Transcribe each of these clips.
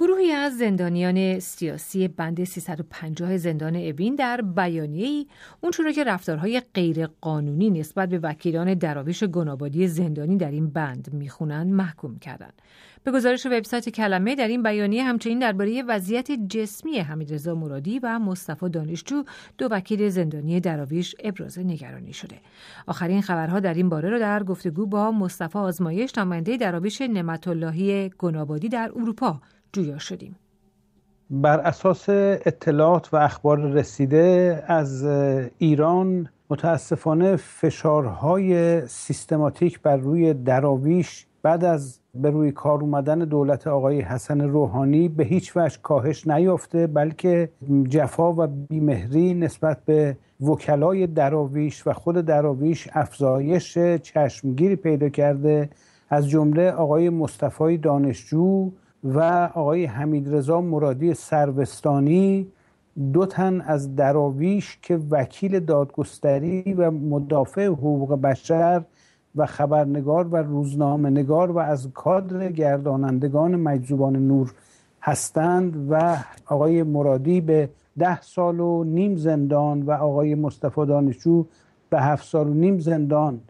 گروهی از زندانیان سیاسی بند 350 زندان اوین در بیانیه‌ای اونچوری را که رفتارهای غیرقانونی نسبت به وکیلان دراویش گنابادی زندانی در این بند میخونند محکوم کردند. به گزارش وبسایت کلمه در این بیانیه همچنین درباره وضعیت جسمی حمیدرضا مرادی و مصطفی دانشجو دو وکیل زندانی دراویش ابراز نگرانی شده. آخرین خبرها در این باره را در گفتگو با مصطفی آزمایش نماینده دراویش اللهی گنابادی در اروپا جویا شدیم بر اساس اطلاعات و اخبار رسیده از ایران متاسفانه فشارهای سیستماتیک بر روی دراویش بعد از به روی کار اومدن دولت آقای حسن روحانی به هیچ وجه کاهش نیافته بلکه جفا و بیمهری نسبت به وکلای دراویش و خود دراویش افزایش چشمگیری پیدا کرده از جمله آقای مصطفی دانشجو و آقای حمیدرضا مرادی سروستانی دو تن از دراویش که وکیل دادگستری و مدافع حقوق بشر و خبرنگار و روزنامه نگار و از کادر گردانندگان مجذوبان نور هستند و آقای مرادی به ده سال و نیم زندان و آقای مصطفی دانشجو به هفت سال و نیم زندان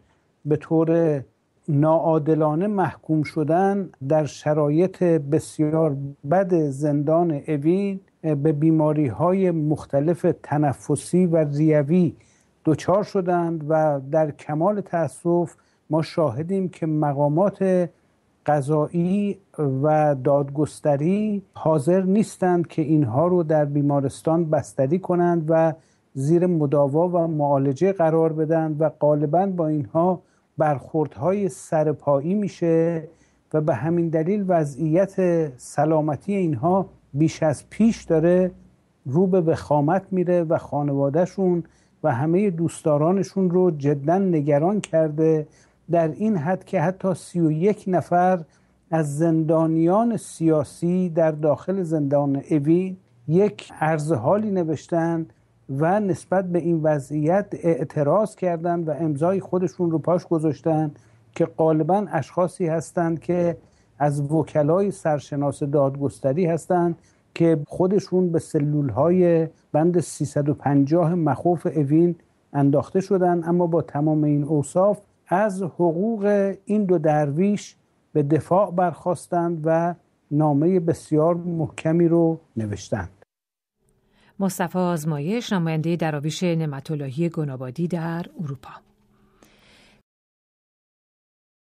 به طور ناعادلانه محکوم شدن در شرایط بسیار بد زندان اوین به بیماری های مختلف تنفسی و ریوی دچار شدند و در کمال تاسف ما شاهدیم که مقامات قضایی و دادگستری حاضر نیستند که اینها رو در بیمارستان بستری کنند و زیر مداوا و معالجه قرار بدن و غالبا با اینها برخوردهای سرپایی میشه و به همین دلیل وضعیت سلامتی اینها بیش از پیش داره رو به وخامت میره و خانوادهشون و همه دوستدارانشون رو جدا نگران کرده در این حد که حتی سی و یک نفر از زندانیان سیاسی در داخل زندان اوین یک عرض حالی نوشتند و نسبت به این وضعیت اعتراض کردند و امضای خودشون رو پاش گذاشتن که غالبا اشخاصی هستند که از وکلای سرشناس دادگستری هستند که خودشون به سلول های بند 350 مخوف اوین انداخته شدن اما با تمام این اوصاف از حقوق این دو درویش به دفاع برخواستند و نامه بسیار محکمی رو نوشتند مصطفی آزمایش نماینده دراویش اللهی گنابادی در اروپا